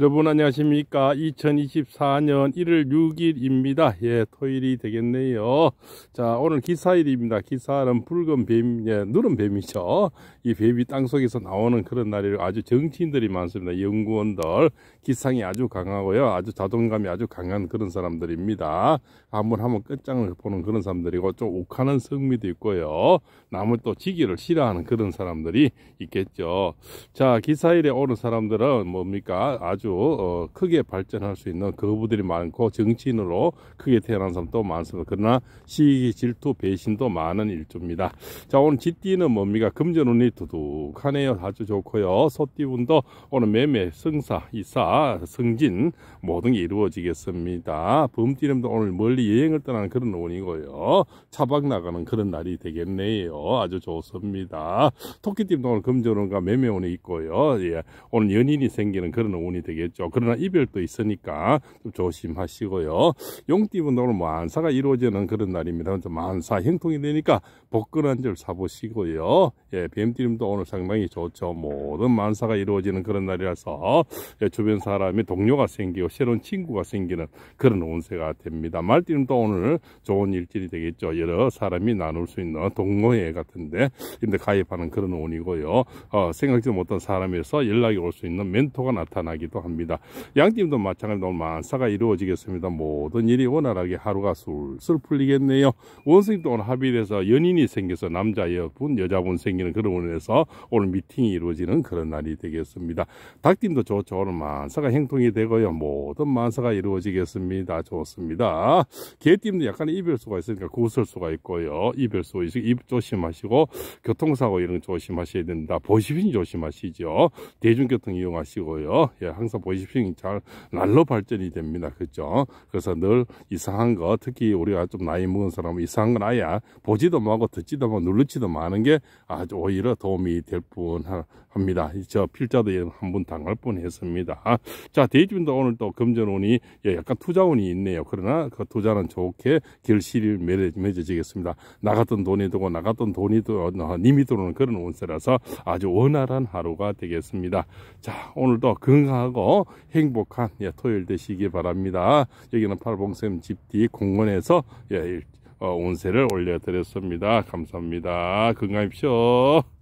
여러분 안녕하십니까 2024년 1월 6일입니다 예 토요일이 되겠네요 자 오늘 기사일입니다 기사는 붉은 뱀 예, 누른 뱀이죠 이 뱀이 땅속에서 나오는 그런 날이 아주 정치인들이 많습니다 연구원들 기상이 아주 강하고요 아주 자동감이 아주 강한 그런 사람들입니다 한번 한번 끝장을 보는 그런 사람들이고 좀 욱하는 성미도 있고요 남을 또 지기를 싫어하는 그런 사람들이 있겠죠 자 기사일에 오는 사람들은 뭡니까 아주 아주 어, 크게 발전할 수 있는 거부들이 많고 정치인으로 크게 태어난 사람도 많습니다. 그러나 시기 질투 배신도 많은 일조입니다. 자 오늘 지띠는 뭡니까 금전운이 두둑하네요. 아주 좋고요. 소띠운도 오늘 매매 승사 이사 승진 모든 게 이루어지겠습니다. 범띠름도 오늘 멀리 여행을 떠나는 그런 운이고요. 차박 나가는 그런 날이 되겠네요. 아주 좋습니다. 토끼띠도 오늘 금전운과 매매운이 있고요. 예, 오늘 연인이 생기는 그런 운이 되겠죠. 그러나 이별도 있으니까 좀 조심하시고요. 용띠분 오늘 만사가 이루어지는 그런 날입니다. 좀 만사 행통이 되니까 복근한 줄 사보시고요. 예, 뱀띠님도 오늘 상당히 좋죠. 모든 만사가 이루어지는 그런 날이라서 예, 주변 사람이 동료가 생기고 새로운 친구가 생기는 그런 운세가 됩니다. 말띠님도 오늘 좋은 일진이 되겠죠. 여러 사람이 나눌 수 있는 동호회 같은데 근데 가입하는 그런 운이고요. 어, 생각지 도 못한 사람에서 연락이 올 수 있는 멘토가 나타나기도 있을까 합니다. 양팀도 마찬가지로 만사가 이루어지겠습니다. 모든 일이 원활하게 하루가 술술 풀리겠네요. 원수님도 오늘 합의해서 연인이 생겨서 남자 여분 여자분 생기는 그런 원에서 오늘 미팅이 이루어지는 그런 날이 되겠습니다. 닭팀도 좋죠. 오늘 만사가 행통이 되고요. 모든 만사가 이루어지겠습니다. 좋습니다. 개팀도 약간 이별수가 있으니까 구설수가 있고요. 이별수 있으니입 조심하시고 교통사고 이런 거 조심하셔야 됩니다. 보시빈 조심하시죠. 대중교통 이용하시고요. 예, 항상 항상 보십시오. 잘 날로 발전이 됩니다. 그렇죠? 그래서 늘 이상한 거 특히 우리가 좀 나이 먹은 사람은 이상한 건 아예 보지도 못하고 듣지도 못하고 누르지도 마는 게 아주 오히려 도움이 될 뿐 합니다. 저 필자도 예, 한번 당할 뻔 했습니다. 자, 대주민도 오늘 또 금전운이 예, 약간 투자운이 있네요. 그러나 그 투자는 좋게 결실이 맺어지겠습니다. 나갔던 돈이 되고 나갔던 돈이 두고 어, 님이 들어오는 그런 운세라서 아주 원활한 하루가 되겠습니다. 자, 오늘도 건강하고 하 행복한 예, 토요일 되시기 바랍니다. 여기는 팔봉샘 집 뒤 공원에서 예, 어, 온세를 올려드렸습니다. 감사합니다. 건강하십시오.